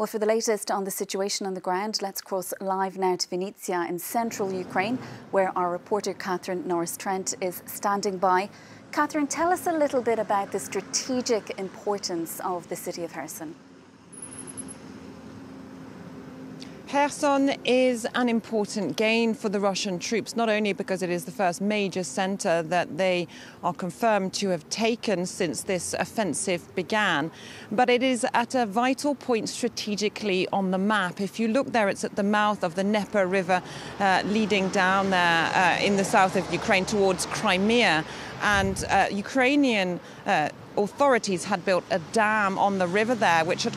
Well, for the latest on the situation on the ground, let's cross live now to Venetia in central Ukraine, where our reporter Catherine Norris Trent is standing by. Catherine, tell us a little bit about the strategic importance of the city of Kherson. Kherson is an important gain for the Russian troops, not only because it is the first major center that they are confirmed to have taken since this offensive began, but it is at a vital point strategically on the map. If you look there, it's at the mouth of the Dnieper River uh, leading down there uh, in the south of Ukraine towards Crimea. And uh, Ukrainian uh, authorities had built a dam on the river there, which had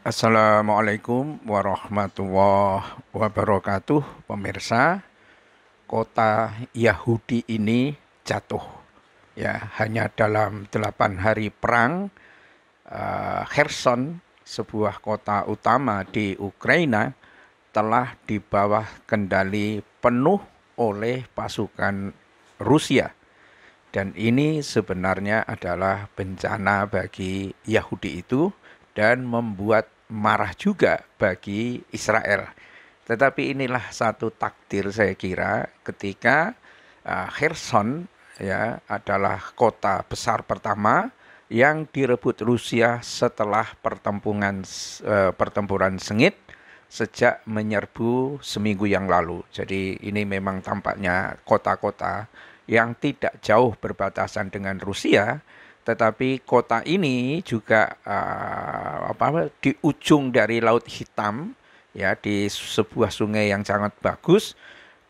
Assalamualaikum warahmatullahi wabarakatuh, pemirsa. Kota Yahudi ini jatuh. Ya, hanya dalam delapan hari perang, uh, Kherson, sebuah kota utama di Ukraina, telah di bawah kendali penuh oleh pasukan Rusia. Dan ini sebenarnya adalah bencana bagi Yahudi itu dan membuat marah juga bagi Israel. Tetapi inilah satu takdir saya kira ketika uh, Kherson ya adalah kota besar pertama yang direbut Rusia setelah pertempuran uh, eh, pertempuran sengit sejak menyerbu seminggu yang lalu. Jadi ini memang tampaknya kota-kota yang tidak jauh berbatasan dengan Rusia tetapi kota ini juga uh, apa di ujung dari Laut Hitam ya di sebuah sungai yang sangat bagus.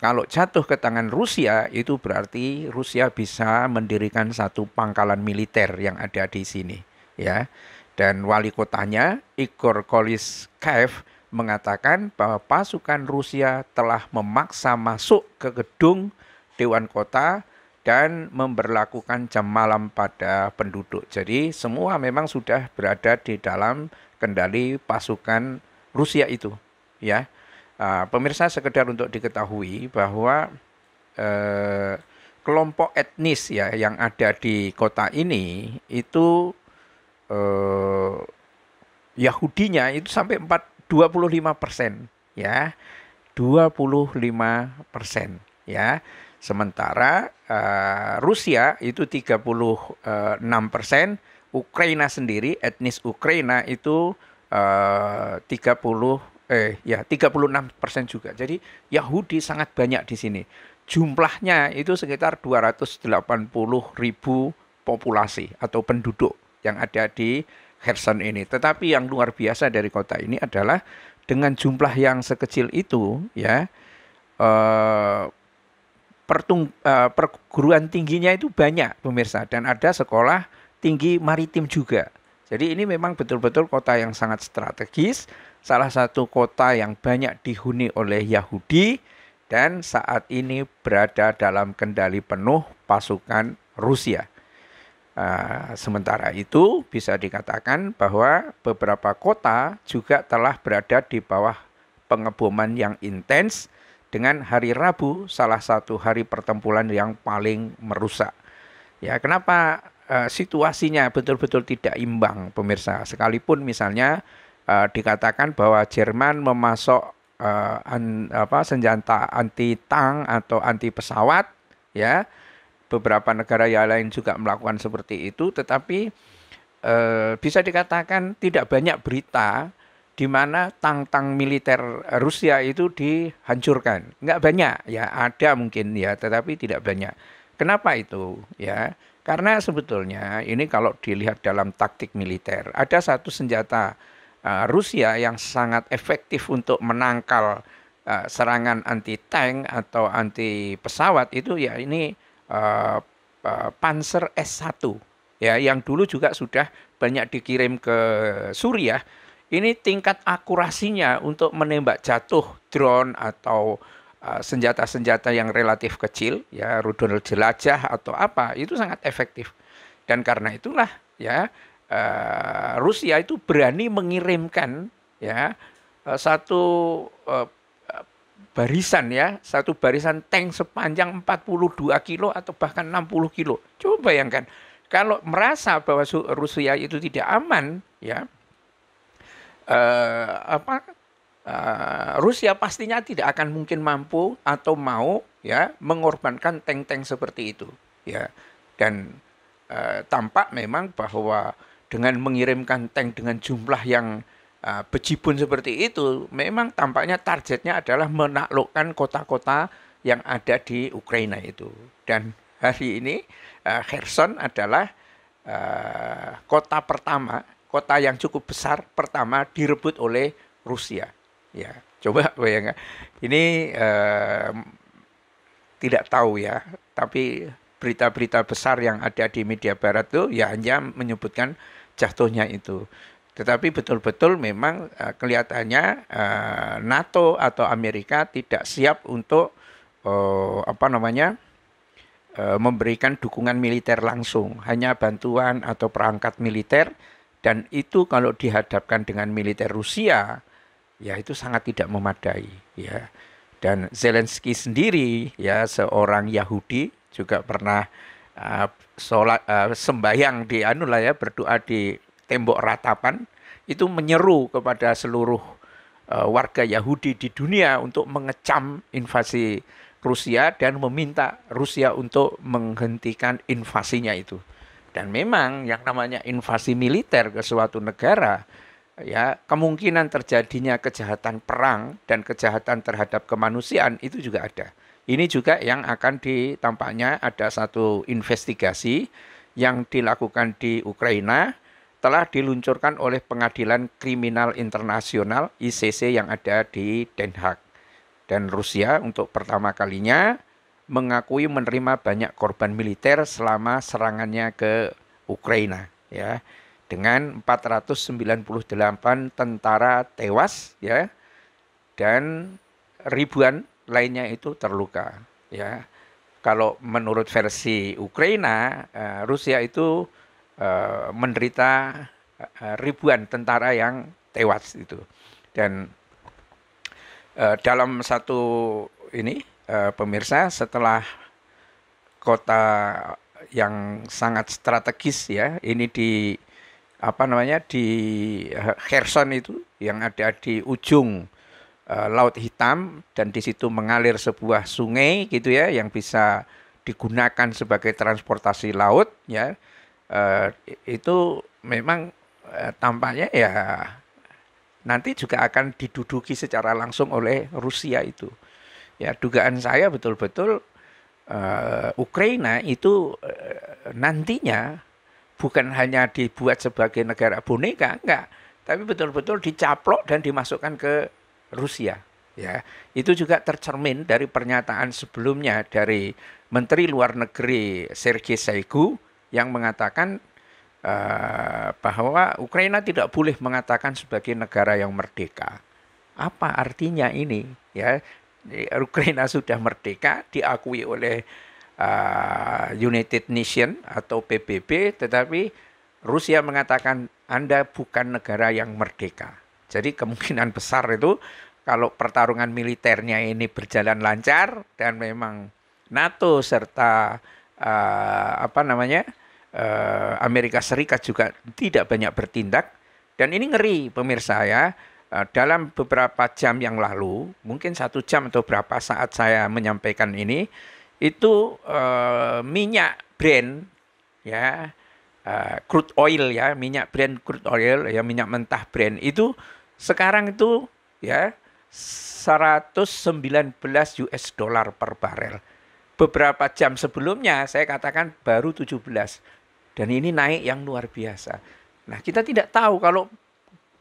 Kalau jatuh ke tangan Rusia itu berarti Rusia bisa mendirikan satu pangkalan militer yang ada di sini ya. Dan wali kotanya Igor Koliskaev mengatakan bahwa pasukan Rusia telah memaksa masuk ke gedung Dewan Kota dan memperlakukan jam malam pada penduduk. Jadi semua memang sudah berada di dalam kendali pasukan Rusia itu, ya. Uh, pemirsa sekedar untuk diketahui bahwa uh, kelompok etnis ya yang ada di kota ini itu uh, Yahudinya itu sampai 4 25 persen, ya. 25 persen, ya. Sementara uh, Rusia itu 36 persen, Ukraina sendiri etnis Ukraina itu eh, uh, 30 eh ya 36 persen juga. Jadi Yahudi sangat banyak di sini. Jumlahnya itu sekitar 280 ribu populasi atau penduduk yang ada di Kherson ini. Tetapi yang luar biasa dari kota ini adalah dengan jumlah yang sekecil itu ya eh, pertung, uh, perguruan tingginya itu banyak pemirsa dan ada sekolah tinggi maritim juga. Jadi ini memang betul-betul kota yang sangat strategis, salah satu kota yang banyak dihuni oleh Yahudi dan saat ini berada dalam kendali penuh pasukan Rusia. Uh, sementara itu bisa dikatakan bahwa beberapa kota juga telah berada di bawah pengeboman yang intens dengan hari Rabu salah satu hari pertempuran yang paling merusak. Ya, kenapa uh, situasinya betul-betul tidak imbang pemirsa. Sekalipun misalnya uh, dikatakan bahwa Jerman memasok uh, an, apa senjata anti tank atau anti pesawat ya. Beberapa negara yang lain juga melakukan seperti itu tetapi uh, bisa dikatakan tidak banyak berita di mana tang-tang militer Rusia itu dihancurkan. Enggak banyak ya, ada mungkin ya, tetapi tidak banyak. Kenapa itu ya? Karena sebetulnya ini kalau dilihat dalam taktik militer, ada satu senjata uh, Rusia yang sangat efektif untuk menangkal uh, serangan anti tank atau anti pesawat itu ya ini uh, uh, Panzer S1 ya yang dulu juga sudah banyak dikirim ke Suriah ini tingkat akurasinya untuk menembak jatuh drone atau eh, senjata-senjata uh, yang relatif kecil ya rudal jelajah atau apa itu sangat efektif dan karena itulah ya uh, Rusia itu berani mengirimkan ya uh, satu uh, barisan ya satu barisan tank sepanjang 42 kilo atau bahkan 60 kilo coba bayangkan kalau merasa bahwa Rusia itu tidak aman ya eh, apa eh, Rusia pastinya tidak akan mungkin mampu atau mau ya mengorbankan tank-tank seperti itu ya dan eh, tampak memang bahwa dengan mengirimkan tank dengan jumlah yang Uh, bejibun seperti itu memang tampaknya targetnya adalah menaklukkan kota-kota yang ada di Ukraina itu dan hari ini uh, Kherson adalah uh, kota pertama kota yang cukup besar pertama direbut oleh Rusia. Ya, coba bayangkan. Ini eh, tidak tahu ya, tapi berita-berita besar yang ada di media barat itu ya hanya menyebutkan jatuhnya itu. Tetapi betul-betul memang eh, kelihatannya eh, NATO atau Amerika tidak siap untuk eh, apa namanya? Eh, memberikan dukungan militer langsung, hanya bantuan atau perangkat militer dan itu kalau dihadapkan dengan militer Rusia, ya itu sangat tidak memadai. Ya. Dan Zelensky sendiri, ya seorang Yahudi juga pernah uh, sholat uh, ah, sembayang di anu lah ya berdoa di tembok ratapan itu menyeru kepada seluruh uh, warga Yahudi di dunia untuk mengecam invasi Rusia dan meminta Rusia untuk menghentikan invasinya itu. Dan memang yang namanya invasi militer ke suatu negara, ya kemungkinan terjadinya kejahatan perang dan kejahatan terhadap kemanusiaan itu juga ada. Ini juga yang akan ditampaknya ada satu investigasi yang dilakukan di Ukraina telah diluncurkan oleh Pengadilan Kriminal Internasional ICC yang ada di Den Haag. Dan Rusia untuk pertama kalinya mengakui menerima banyak korban militer selama serangannya ke Ukraina ya dengan 498 tentara tewas ya dan ribuan lainnya itu terluka ya kalau menurut versi Ukraina eh, Rusia itu eh, menderita eh, ribuan tentara yang tewas itu dan dalam satu ini Eh, pemirsa setelah kota yang sangat strategis ya ini di apa namanya di eh, Kherson itu yang ada di ujung uh, laut hitam dan di situ mengalir sebuah sungai gitu ya yang bisa digunakan sebagai transportasi laut ya uh, itu memang uh, tampaknya ya nanti juga akan diduduki secara langsung oleh Rusia itu. Ya, dugaan saya betul-betul uh, Ukraina itu uh, nantinya bukan hanya dibuat sebagai negara boneka, enggak, tapi betul-betul dicaplok dan dimasukkan ke Rusia. Ya, itu juga tercermin dari pernyataan sebelumnya dari Menteri Luar Negeri Sergei Saigu yang mengatakan uh, bahwa Ukraina tidak boleh mengatakan sebagai negara yang merdeka. Apa artinya ini? Ya, Ukraina sudah merdeka, diakui oleh uh, United Nation atau PBB, tetapi Rusia mengatakan Anda bukan negara yang merdeka. Jadi kemungkinan besar itu kalau pertarungan militernya ini berjalan lancar dan memang NATO serta uh, apa namanya uh, Amerika Serikat juga tidak banyak bertindak dan ini ngeri pemirsa ya Eh, dalam beberapa jam yang lalu, mungkin satu jam atau berapa saat saya menyampaikan ini, itu uh, minyak brand ya uh, crude oil ya minyak brand crude oil ya minyak mentah brand itu sekarang itu ya 119 US dollar per barel. Beberapa jam sebelumnya saya katakan baru 17 dan ini naik yang luar biasa. Nah, kita tidak tahu kalau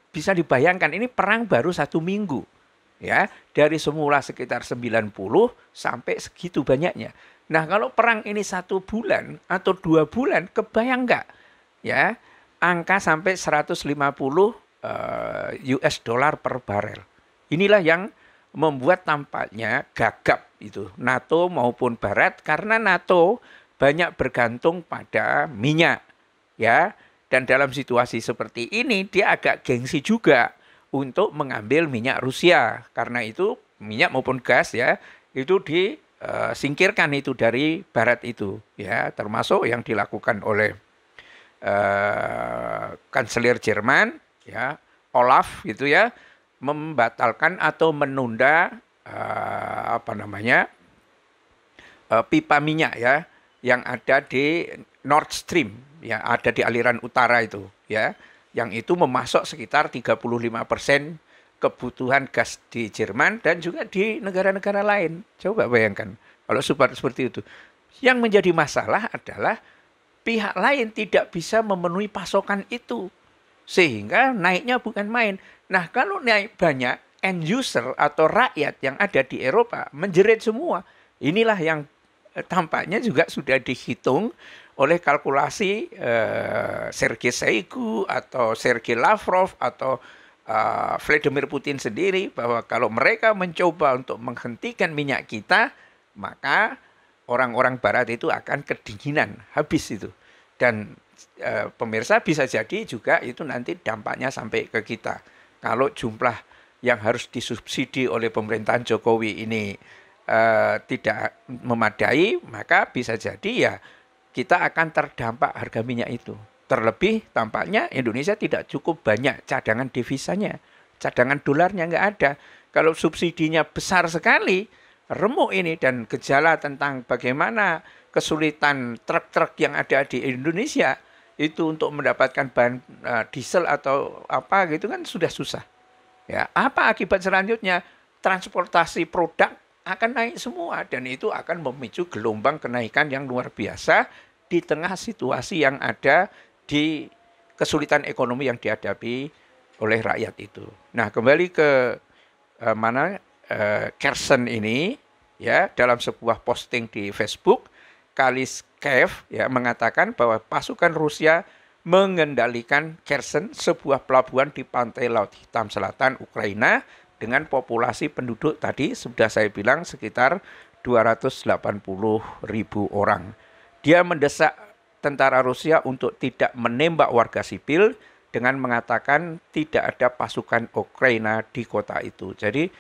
bisa dibayangkan ini perang baru satu minggu ya dari semula sekitar 90 sampai segitu banyaknya. Nah kalau perang ini satu bulan atau dua bulan kebayang nggak ya angka sampai 150 US eh, dollar per barel. Inilah yang membuat tampaknya gagap itu NATO maupun Barat karena NATO banyak bergantung pada minyak ya dan dalam situasi seperti ini dia agak gengsi juga untuk mengambil minyak Rusia karena itu minyak maupun gas ya itu disingkirkan eh, itu dari barat itu ya termasuk yang dilakukan oleh uh, kanselir Jerman ya Olaf gitu ya membatalkan atau menunda uh, apa namanya uh, pipa minyak ya yang ada di Nord Stream ya ada di aliran utara itu ya yang itu memasok sekitar 35 persen kebutuhan gas di Jerman dan juga di negara-negara lain. Coba bayangkan kalau super seperti itu. Yang menjadi masalah adalah pihak lain tidak bisa memenuhi pasokan itu. Sehingga naiknya bukan main. Nah, kalau naik banyak end user atau rakyat yang ada di Eropa menjerit semua. Inilah yang eh, tampaknya juga sudah dihitung oleh kalkulasi eh, Sergei Seiku atau Sergei Lavrov atau eh, Vladimir Putin sendiri bahwa kalau mereka mencoba untuk menghentikan minyak kita, maka orang-orang barat itu akan kedinginan habis itu. Dan eh, pemirsa bisa jadi juga itu nanti dampaknya sampai ke kita. Kalau jumlah yang harus disubsidi oleh pemerintahan Jokowi ini eh, tidak memadai, maka bisa jadi ya kita akan terdampak harga minyak itu. Terlebih tampaknya Indonesia tidak cukup banyak cadangan devisanya, cadangan dolarnya nggak ada. Kalau subsidinya besar sekali, remuk ini dan gejala tentang bagaimana kesulitan truk-truk yang ada di Indonesia itu untuk mendapatkan bahan e, diesel atau apa gitu kan sudah susah. Ya, apa akibat selanjutnya? Transportasi produk akan naik semua dan itu akan memicu gelombang kenaikan yang luar biasa di tengah situasi yang ada di kesulitan ekonomi yang dihadapi oleh rakyat itu. Nah, kembali ke eh, mana eh, Kersen ini ya dalam sebuah posting di Facebook Kalis Kev ya mengatakan bahwa pasukan Rusia mengendalikan Kersen sebuah pelabuhan di pantai Laut Hitam Selatan Ukraina dengan populasi penduduk tadi sudah saya bilang sekitar 280 ribu orang. Dia mendesak tentara Rusia untuk tidak menembak warga sipil dengan mengatakan tidak ada pasukan Ukraina di kota itu. Jadi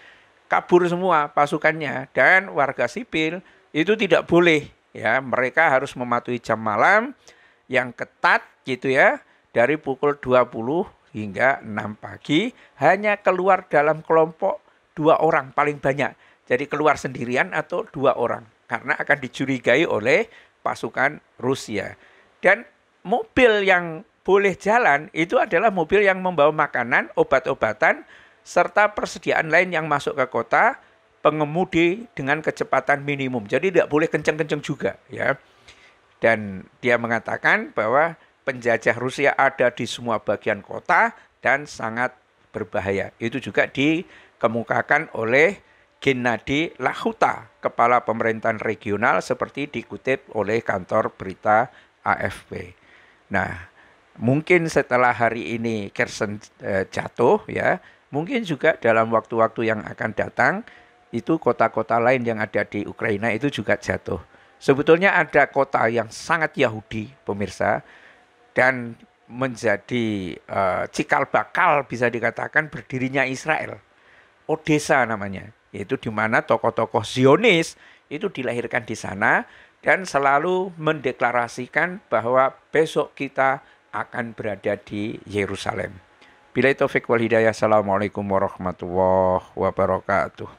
kabur semua pasukannya dan warga sipil itu tidak boleh ya mereka harus mematuhi jam malam yang ketat gitu ya dari pukul 20 hingga 6 pagi hanya keluar dalam kelompok dua orang paling banyak. Jadi keluar sendirian atau dua orang karena akan dicurigai oleh pasukan Rusia. Dan mobil yang boleh jalan itu adalah mobil yang membawa makanan, obat-obatan, serta persediaan lain yang masuk ke kota pengemudi dengan kecepatan minimum. Jadi tidak boleh kenceng-kenceng juga ya. Dan dia mengatakan bahwa penjajah Rusia ada di semua bagian kota dan sangat berbahaya. Itu juga dikemukakan oleh Gennady Lahuta, kepala pemerintahan regional seperti dikutip oleh kantor berita AFP. Nah, mungkin setelah hari ini Kersen eh, jatuh ya, mungkin juga dalam waktu-waktu yang akan datang itu kota-kota lain yang ada di Ukraina itu juga jatuh. Sebetulnya ada kota yang sangat Yahudi, pemirsa, dan menjadi uh, cikal bakal bisa dikatakan berdirinya Israel. Odessa namanya, yaitu di mana tokoh-tokoh Zionis itu dilahirkan di sana dan selalu mendeklarasikan bahwa besok kita akan berada di Yerusalem. Bila itu wal hidayah. Assalamualaikum warahmatullahi wabarakatuh.